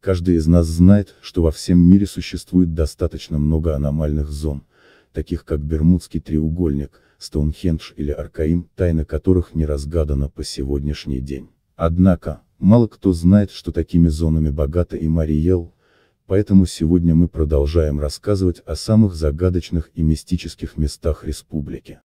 Каждый из нас знает, что во всем мире существует достаточно много аномальных зон, таких как Бермудский треугольник, Стоунхендж или Аркаим, тайна которых не разгадана по сегодняшний день. Однако, мало кто знает, что такими зонами богата и Мариел, поэтому сегодня мы продолжаем рассказывать о самых загадочных и мистических местах республики.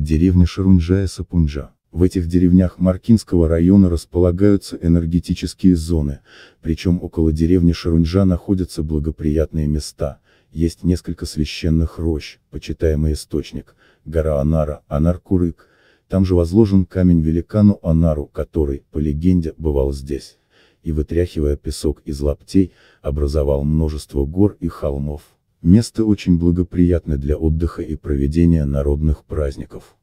деревня Шарунджая Сапунджа. В этих деревнях Маркинского района располагаются энергетические зоны, причем около деревни Шарунджа находятся благоприятные места, есть несколько священных рощ, почитаемый источник, гора Анара, Анар-Курык, там же возложен камень великану Анару, который, по легенде, бывал здесь, и вытряхивая песок из лаптей, образовал множество гор и холмов. Место очень благоприятно для отдыха и проведения народных праздников.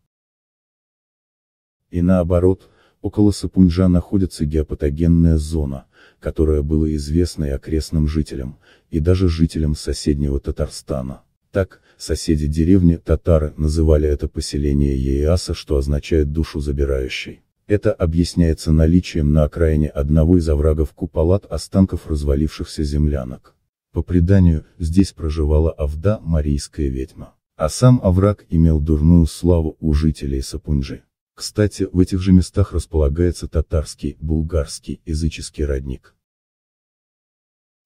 И наоборот, около Сапунджа находится геопатогенная зона, которая была известна и окрестным жителям, и даже жителям соседнего Татарстана. Так, соседи деревни татары называли это поселение Еяса, что означает душу забирающий. Это объясняется наличием на окраине одного из оврагов куполат останков развалившихся землянок. По преданию, здесь проживала Авда, марийская ведьма. А сам овраг имел дурную славу у жителей Сапунджи. Кстати, в этих же местах располагается татарский, булгарский, языческий родник.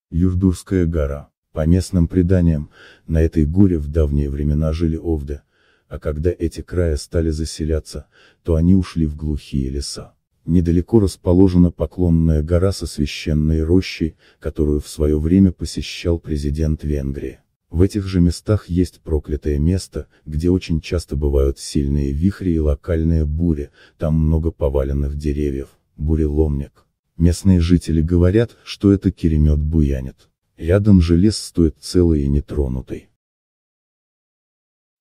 Юрдурская гора. По местным преданиям, на этой горе в давние времена жили овды, а когда эти края стали заселяться, то они ушли в глухие леса. Недалеко расположена поклонная гора со священной рощей, которую в свое время посещал президент Венгрии. В этих же местах есть проклятое место, где очень часто бывают сильные вихри и локальные бури, там много поваленных деревьев, буреломник. Местные жители говорят, что это керемет буянит. Рядом же лес стоит целый и нетронутый.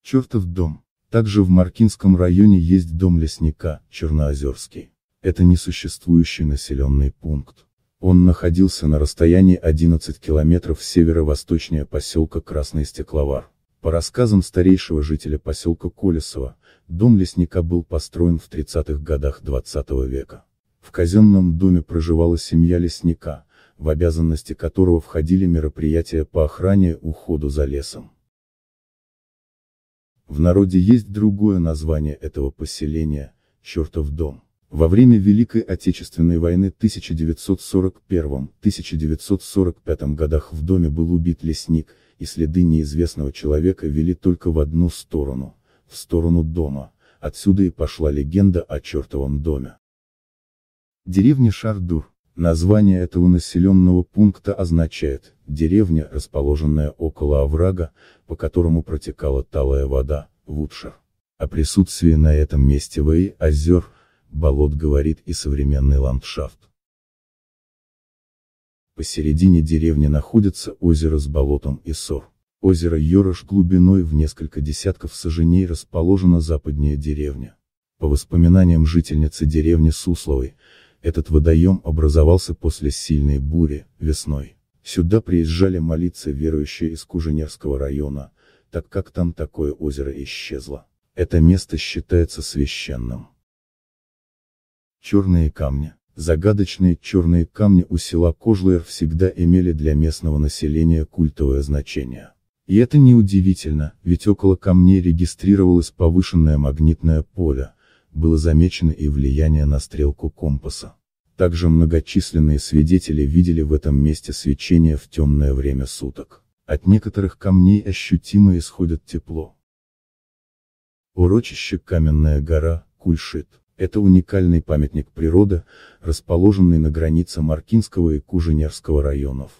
Чертов дом. Также в Маркинском районе есть дом лесника, Черноозерский это несуществующий населенный пункт. Он находился на расстоянии 11 километров северо-восточнее поселка Красный Стекловар. По рассказам старейшего жителя поселка Колесова, дом лесника был построен в 30-х годах 20 -го века. В казенном доме проживала семья лесника, в обязанности которого входили мероприятия по охране уходу за лесом. В народе есть другое название этого поселения – «Чертов дом». Во время Великой Отечественной войны 1941-1945 годах в доме был убит лесник, и следы неизвестного человека вели только в одну сторону, в сторону дома, отсюда и пошла легенда о чертовом доме. Деревня Шардур. Название этого населенного пункта означает «деревня, расположенная около оврага, по которому протекала талая вода, Вудшер». О присутствии на этом месте Вэй озер – болот говорит и современный ландшафт. Посередине деревни находится озеро с болотом Исор. Озеро Йорош глубиной в несколько десятков саженей расположена западнее деревня. По воспоминаниям жительницы деревни Сусловой, этот водоем образовался после сильной бури, весной. Сюда приезжали молиться верующие из Куженерского района, так как там такое озеро исчезло. Это место считается священным. Черные камни. Загадочные черные камни у села Кожлер всегда имели для местного населения культовое значение. И это неудивительно, ведь около камней регистрировалось повышенное магнитное поле, было замечено и влияние на стрелку компаса. Также многочисленные свидетели видели в этом месте свечение в темное время суток. От некоторых камней ощутимо исходит тепло. Урочище Каменная гора, Кульшит. Это уникальный памятник природы, расположенный на границе Маркинского и Куженерского районов.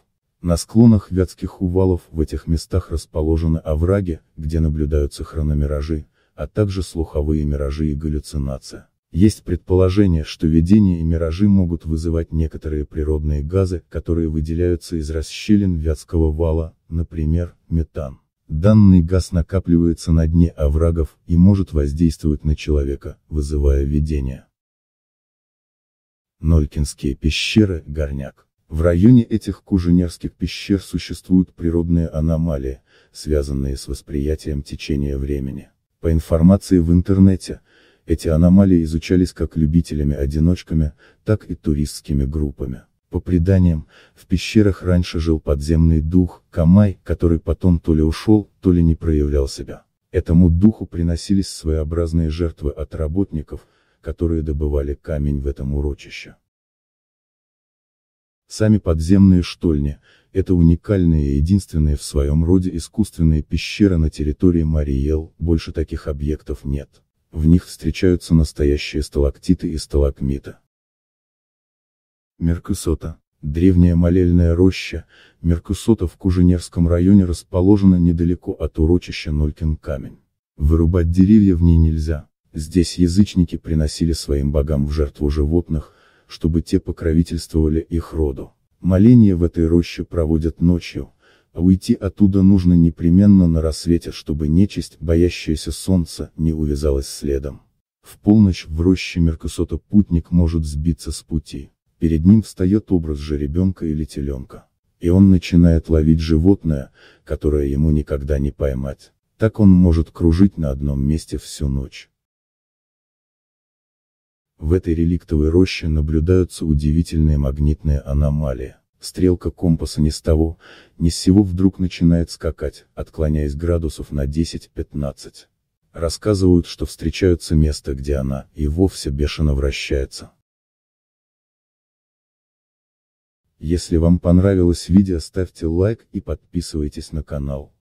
На склонах Вятских увалов в этих местах расположены овраги, где наблюдаются хрономиражи, а также слуховые миражи и галлюцинация. Есть предположение, что видения и миражи могут вызывать некоторые природные газы, которые выделяются из расщелин Вятского вала, например, метан. Данный газ накапливается на дне оврагов и может воздействовать на человека, вызывая видение. Нолькинские пещеры, горняк. В районе этих куженерских пещер существуют природные аномалии, связанные с восприятием течения времени. По информации в интернете, эти аномалии изучались как любителями-одиночками, так и туристскими группами. По преданиям, в пещерах раньше жил подземный дух, Камай, который потом то ли ушел, то ли не проявлял себя. Этому духу приносились своеобразные жертвы от работников, которые добывали камень в этом урочище. Сами подземные штольни – это уникальные и единственные в своем роде искусственные пещеры на территории Мариел, больше таких объектов нет. В них встречаются настоящие сталактиты и сталагмиты. Меркусота. Древняя молельная роща, Меркусота в Куженевском районе расположена недалеко от урочища Нолькин камень. Вырубать деревья в ней нельзя, здесь язычники приносили своим богам в жертву животных, чтобы те покровительствовали их роду. Моление в этой роще проводят ночью, а уйти оттуда нужно непременно на рассвете, чтобы нечисть, боящаяся солнца, не увязалась следом. В полночь в роще Меркусота путник может сбиться с пути перед ним встает образ жеребенка или теленка. И он начинает ловить животное, которое ему никогда не поймать. Так он может кружить на одном месте всю ночь. В этой реликтовой роще наблюдаются удивительные магнитные аномалии. Стрелка компаса ни с того, ни с сего вдруг начинает скакать, отклоняясь градусов на 10-15. Рассказывают, что встречаются места, где она, и вовсе бешено вращается. Если вам понравилось видео ставьте лайк и подписывайтесь на канал.